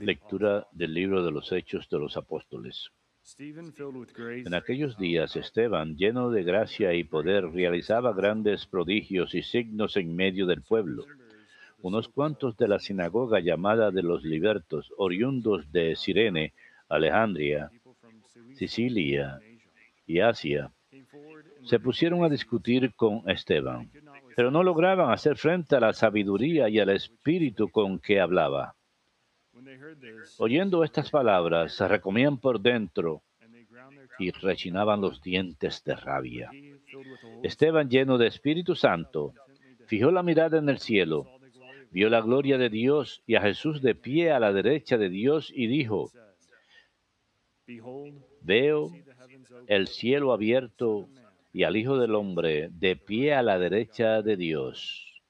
Lectura del libro de los Hechos de los Apóstoles. En aquellos días Esteban, lleno de gracia y poder, realizaba grandes prodigios y signos en medio del pueblo. Unos cuantos de la sinagoga llamada de los libertos, oriundos de Sirene, Alejandría, Sicilia y Asia, se pusieron a discutir con Esteban pero no lograban hacer frente a la sabiduría y al espíritu con que hablaba. Oyendo estas palabras, se recomían por dentro y rechinaban los dientes de rabia. Esteban, lleno de Espíritu Santo, fijó la mirada en el cielo, vio la gloria de Dios y a Jesús de pie a la derecha de Dios y dijo, veo el cielo abierto y al Hijo del Hombre de pie a la derecha de Dios.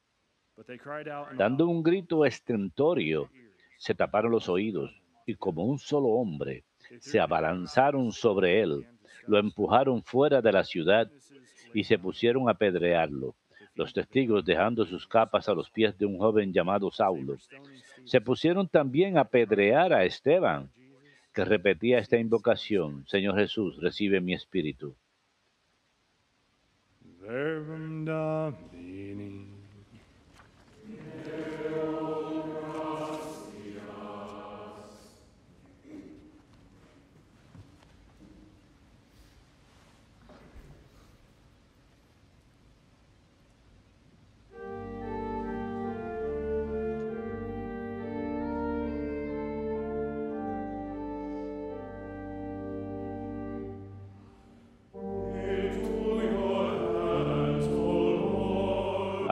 Dando un grito estentorio, se taparon los oídos y como un solo hombre se abalanzaron sobre él, lo empujaron fuera de la ciudad y se pusieron a pedrearlo, Los testigos, dejando sus capas a los pies de un joven llamado Saulo, se pusieron también a pedrear a Esteban, que repetía esta invocación, Señor Jesús, recibe mi espíritu. verbum dam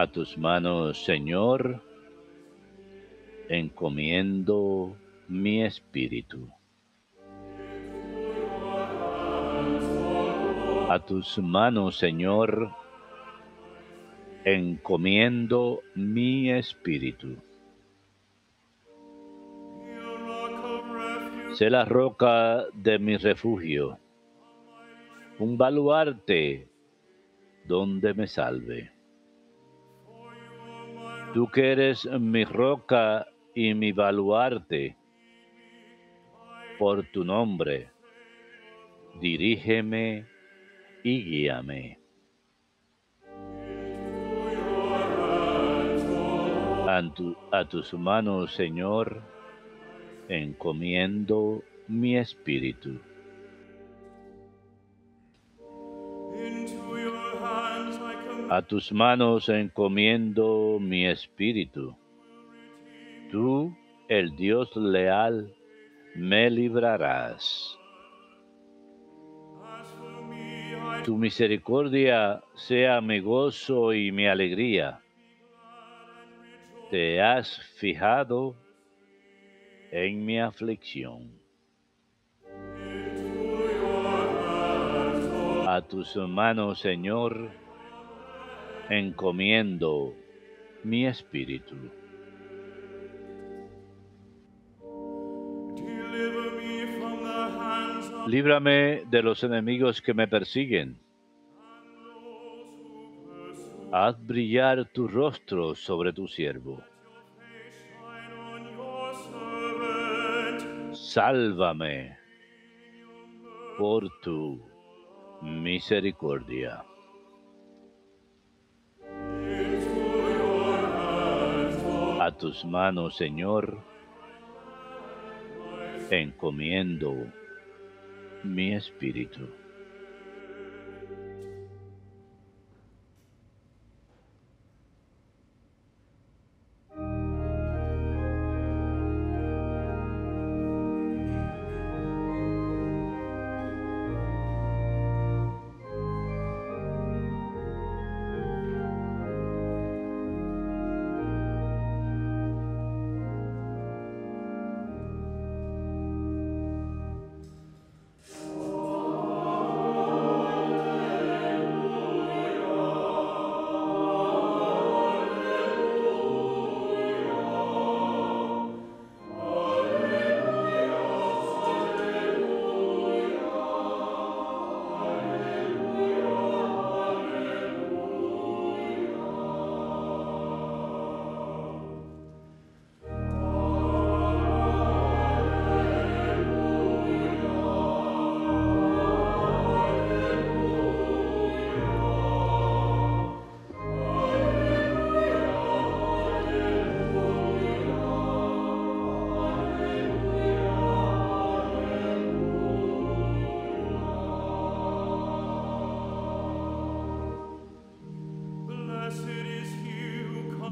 a tus manos, Señor, encomiendo mi espíritu. A tus manos, Señor, encomiendo mi espíritu. Sé la roca de mi refugio, un baluarte donde me salve. Tú que eres mi roca y mi baluarte, por tu nombre, dirígeme y guíame. A, a tus manos, Señor, encomiendo mi espíritu. A tus manos encomiendo mi espíritu. Tú, el Dios leal, me librarás. Tu misericordia sea mi gozo y mi alegría. Te has fijado en mi aflicción. A tus manos, Señor, encomiendo mi espíritu. Líbrame de los enemigos que me persiguen. Haz brillar tu rostro sobre tu siervo. Sálvame por tu misericordia. A tus manos, Señor, encomiendo mi espíritu.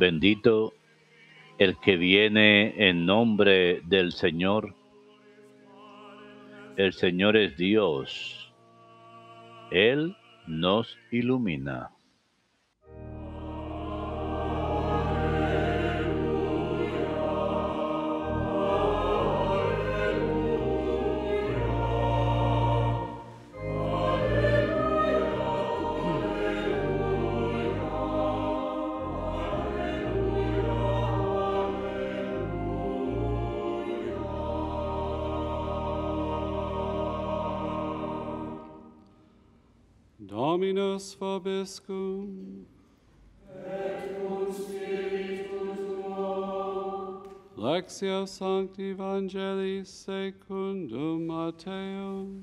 Bendito el que viene en nombre del Señor. El Señor es Dios. Él nos ilumina. Dominus vobiscum. Et cum spiritu tuo. Lectio Sancti Evangelii secundum Mateum.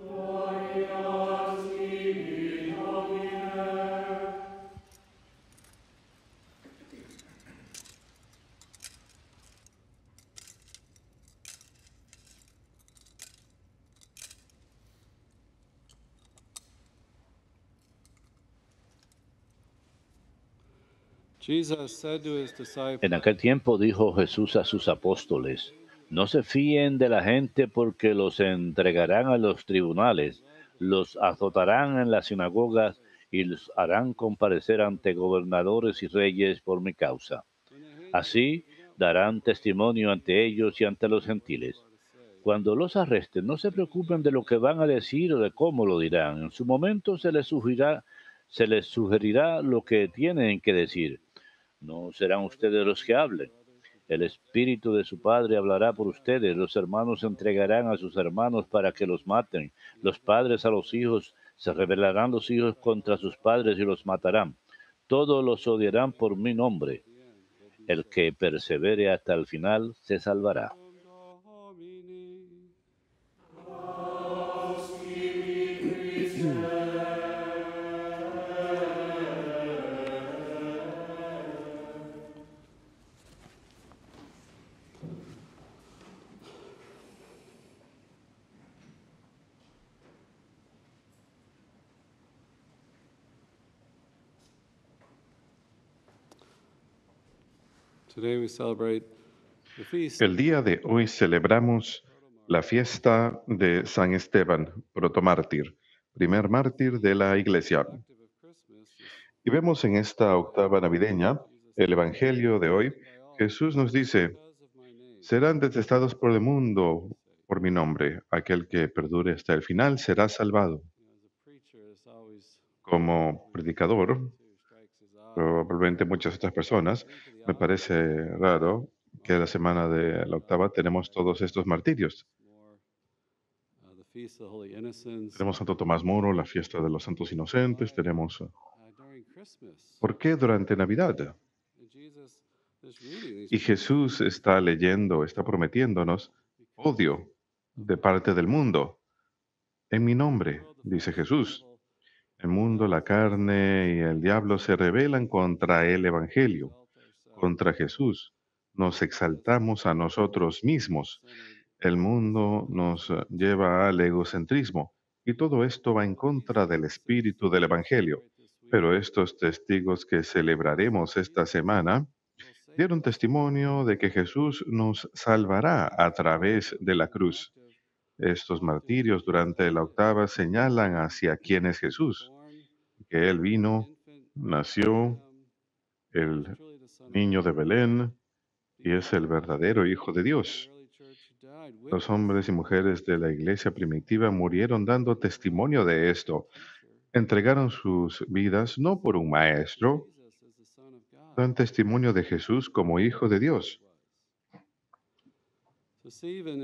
Gloria En aquel tiempo dijo Jesús a sus apóstoles, no se fíen de la gente porque los entregarán a los tribunales, los azotarán en las sinagogas y los harán comparecer ante gobernadores y reyes por mi causa. Así darán testimonio ante ellos y ante los gentiles. Cuando los arresten, no se preocupen de lo que van a decir o de cómo lo dirán. En su momento se les sugerirá, se les sugerirá lo que tienen que decir no serán ustedes los que hablen. El espíritu de su padre hablará por ustedes. Los hermanos entregarán a sus hermanos para que los maten. Los padres a los hijos. Se rebelarán los hijos contra sus padres y los matarán. Todos los odiarán por mi nombre. El que persevere hasta el final se salvará. El día de hoy celebramos la fiesta de San Esteban, protomártir, primer mártir de la Iglesia. Y vemos en esta octava navideña, el Evangelio de hoy, Jesús nos dice, serán detestados por el mundo por mi nombre, aquel que perdure hasta el final será salvado. Como predicador, probablemente muchas otras personas, me parece raro que la semana de la octava tenemos todos estos martirios. Tenemos Santo Tomás Moro, la fiesta de los santos inocentes, tenemos... ¿Por qué durante Navidad? Y Jesús está leyendo, está prometiéndonos odio de parte del mundo en mi nombre, dice Jesús. El mundo, la carne y el diablo se rebelan contra el Evangelio, contra Jesús. Nos exaltamos a nosotros mismos. El mundo nos lleva al egocentrismo y todo esto va en contra del espíritu del Evangelio. Pero estos testigos que celebraremos esta semana dieron testimonio de que Jesús nos salvará a través de la cruz. Estos martirios durante la octava señalan hacia quién es Jesús que Él vino, nació el niño de Belén y es el verdadero Hijo de Dios. Los hombres y mujeres de la iglesia primitiva murieron dando testimonio de esto. Entregaron sus vidas no por un maestro, dan testimonio de Jesús como Hijo de Dios. Esteban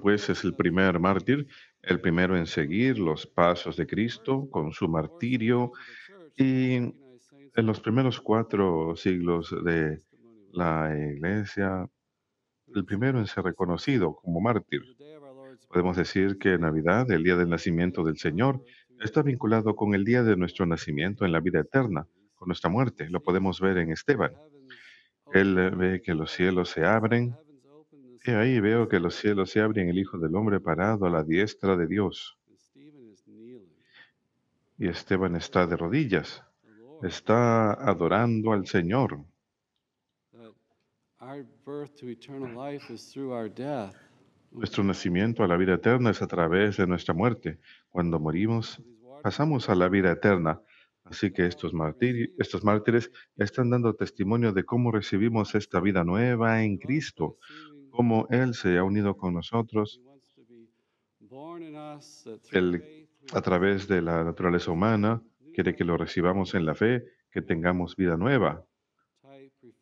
pues es el primer mártir, el primero en seguir los pasos de Cristo con su martirio y en los primeros cuatro siglos de la iglesia, el primero en ser reconocido como mártir. Podemos decir que Navidad, el día del nacimiento del Señor, está vinculado con el día de nuestro nacimiento en la vida eterna, con nuestra muerte. Lo podemos ver en Esteban. Él ve que los cielos se abren. Y ahí veo que los cielos se abren, el Hijo del Hombre parado a la diestra de Dios. Y Esteban está de rodillas, está adorando al Señor. Nuestro nacimiento a la vida eterna es a través de nuestra muerte. Cuando morimos, pasamos a la vida eterna. Así que estos, mártires están dando testimonio de cómo recibimos esta vida nueva en Cristo, cómo Él se ha unido con nosotros a través de la naturaleza humana, quiere que lo recibamos en la fe, que tengamos vida nueva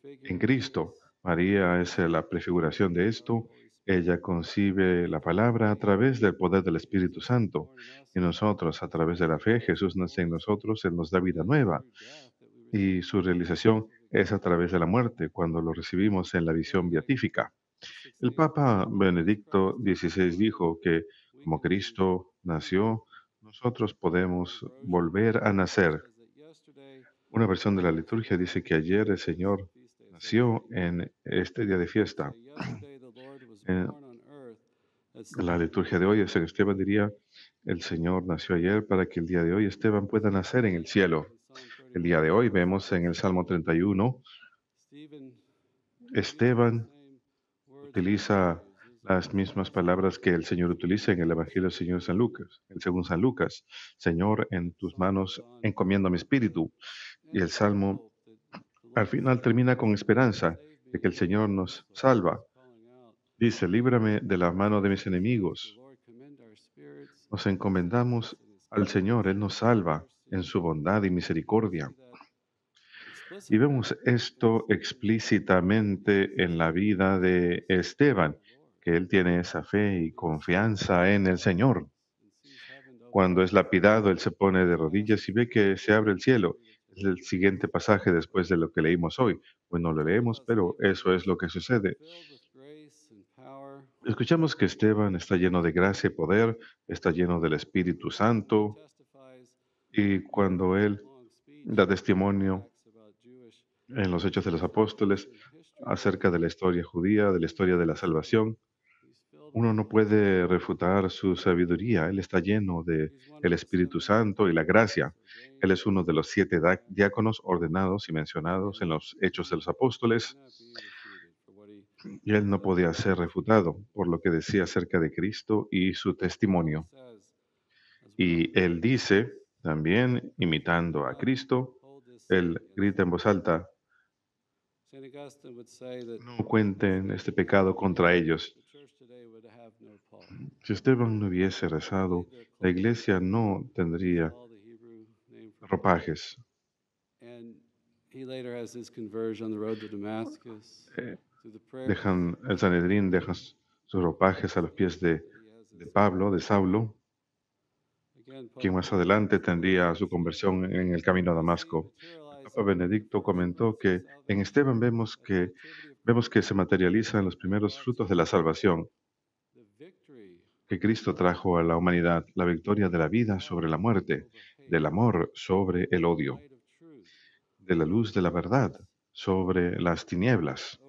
en Cristo. María es la prefiguración de esto ella concibe la palabra a través del poder del Espíritu Santo y nosotros, a través de la fe, Jesús nace en nosotros, Él nos da vida nueva y su realización es a través de la muerte, cuando lo recibimos en la visión beatífica. El Papa Benedicto XVI dijo que como Cristo nació, nosotros podemos volver a nacer. Una versión de la liturgia dice que ayer el Señor nació en este día de fiesta la liturgia de hoy, Esteban diría, el Señor nació ayer para que el día de hoy Esteban pueda nacer en el cielo. El día de hoy vemos en el Salmo 31, Esteban utiliza las mismas palabras que el Señor utiliza en el Evangelio del Señor San Lucas, el según San Lucas, Señor, en tus manos encomiendo mi espíritu. Y el Salmo al final termina con esperanza de que el Señor nos salva. Dice, líbrame de la mano de mis enemigos. Nos encomendamos al Señor, Él nos salva en su bondad y misericordia. Y vemos esto explícitamente en la vida de Esteban, que él tiene esa fe y confianza en el Señor. Cuando es lapidado, él se pone de rodillas y ve que se abre el cielo. Es el siguiente pasaje después de lo que leímos hoy. Bueno, lo leemos, pero eso es lo que sucede. Escuchamos que Esteban está lleno de gracia y poder, está lleno del Espíritu Santo, y cuando él da testimonio en los Hechos de los Apóstoles acerca de la historia judía, de la historia de la salvación, uno no puede refutar su sabiduría. Él está lleno de el Espíritu Santo y la gracia. Él es uno de los siete diáconos ordenados y mencionados en los Hechos de los Apóstoles y él no podía ser refutado por lo que decía acerca de Cristo y su testimonio. Y él dice, también imitando a Cristo, él grita en voz alta, no cuenten este pecado contra ellos. Si Esteban no hubiese rezado, la iglesia no tendría ropajes dejan, el Sanedrín dejan sus ropajes a los pies de, Pablo, de Saulo, quien más adelante tendría su conversión en el camino a Damasco. Papa Benedicto comentó que en Esteban vemos que, vemos que se materializan los primeros frutos de la salvación que Cristo trajo a la humanidad, la victoria de la vida sobre la muerte, del amor sobre el odio, de la luz de la verdad sobre las tinieblas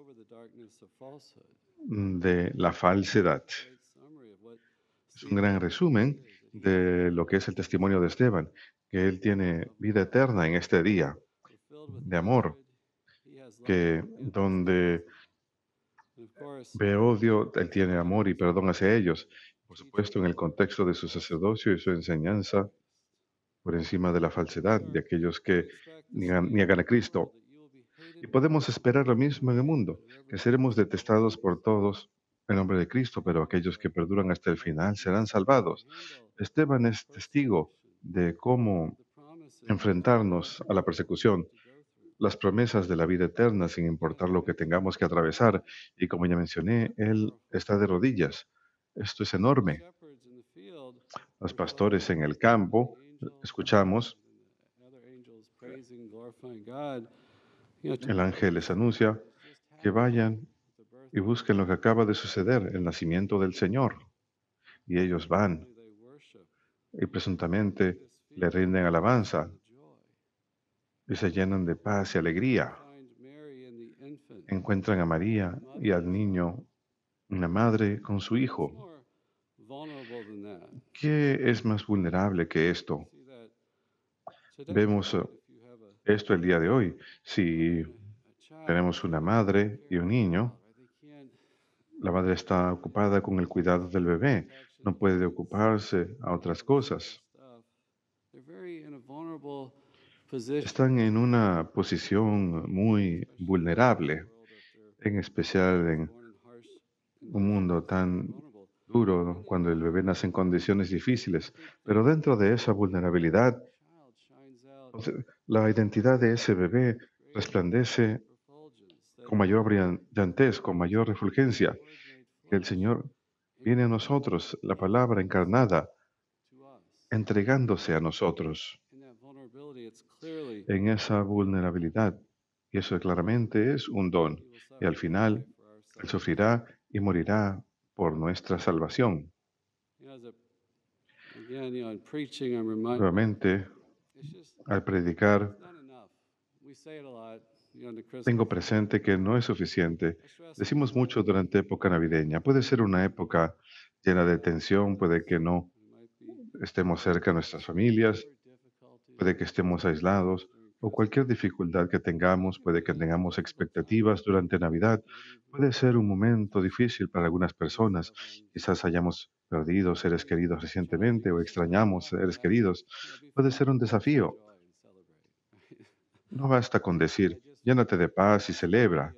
de la falsedad. Es un gran resumen de lo que es el testimonio de Esteban, que él tiene vida eterna en este día de amor, que donde ve odio, él tiene amor y perdón hacia ellos. Por supuesto, en el contexto de su sacerdocio y su enseñanza, por encima de la falsedad de aquellos que niegan, niegan a Cristo. Y podemos esperar lo mismo en el mundo, que seremos detestados por todos en nombre de Cristo, pero aquellos que perduran hasta el final serán salvados. Esteban es testigo de cómo enfrentarnos a la persecución, las promesas de la vida eterna, sin importar lo que tengamos que atravesar. Y como ya mencioné, él está de rodillas. Esto es enorme. Los pastores en el campo, escuchamos el ángel les anuncia que vayan y busquen lo que acaba de suceder, el nacimiento del Señor. Y ellos van y presuntamente le rinden alabanza y se llenan de paz y alegría. Encuentran a María y al niño, una madre con su hijo. ¿Qué es más vulnerable que esto? Vemos esto el día de hoy. Si tenemos una madre y un niño, la madre está ocupada con el cuidado del bebé, no puede ocuparse a otras cosas. Están en una posición muy vulnerable, en especial en un mundo tan duro cuando el bebé nace en condiciones difíciles. Pero dentro de esa vulnerabilidad, la identidad de ese bebé resplandece con mayor brillantez, con mayor refulgencia. El Señor viene a nosotros, la palabra encarnada, entregándose a nosotros. En esa vulnerabilidad, y eso claramente es un don, y al final Él sufrirá y morirá por nuestra salvación. Nuevamente, al predicar, tengo presente que no es suficiente. Decimos mucho durante época navideña. Puede ser una época llena de tensión, puede que no estemos cerca de nuestras familias, puede que estemos aislados o cualquier dificultad que tengamos, puede que tengamos expectativas durante Navidad, puede ser un momento difícil para algunas personas. Quizás hayamos perdido seres queridos recientemente o extrañamos seres queridos. Puede ser un desafío no basta con decir, llénate de paz y celebra.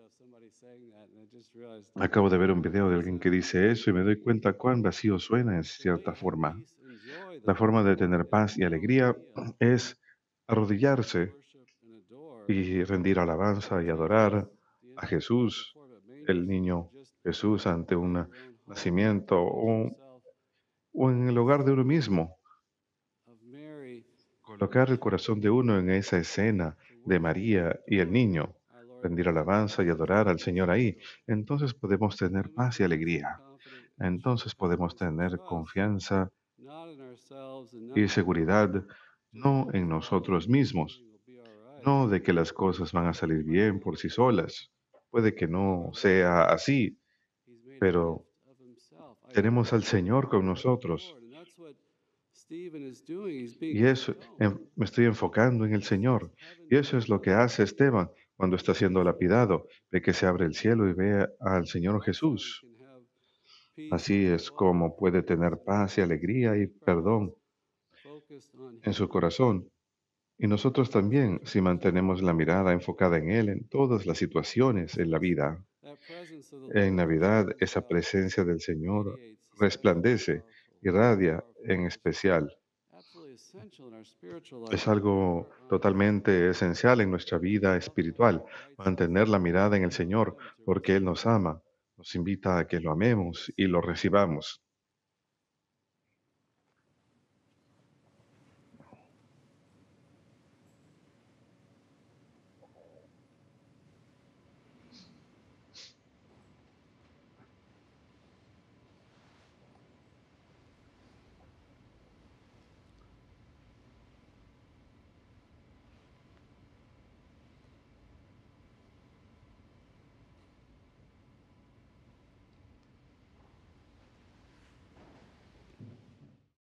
Acabo de ver un video de alguien que dice eso y me doy cuenta cuán vacío suena en cierta forma. La forma de tener paz y alegría es arrodillarse y rendir alabanza y adorar a Jesús, el niño Jesús, ante un nacimiento o, en el hogar de uno mismo. Colocar el corazón de uno en esa escena de María y el niño, rendir alabanza y adorar al Señor ahí, entonces podemos tener paz y alegría. Entonces podemos tener confianza y seguridad no en nosotros mismos, no de que las cosas van a salir bien por sí solas. Puede que no sea así, pero tenemos al Señor con nosotros. Y eso, em, me estoy enfocando en el Señor. Y eso es lo que hace Esteban cuando está siendo lapidado. de que se abre el cielo y ve al Señor Jesús. Así es como puede tener paz y alegría y perdón en su corazón. Y nosotros también, si mantenemos la mirada enfocada en Él en todas las situaciones en la vida. En Navidad, esa presencia del Señor resplandece irradia en especial. Es algo totalmente esencial en nuestra vida espiritual, mantener la mirada en el Señor, porque Él nos ama, nos invita a que lo amemos y lo recibamos.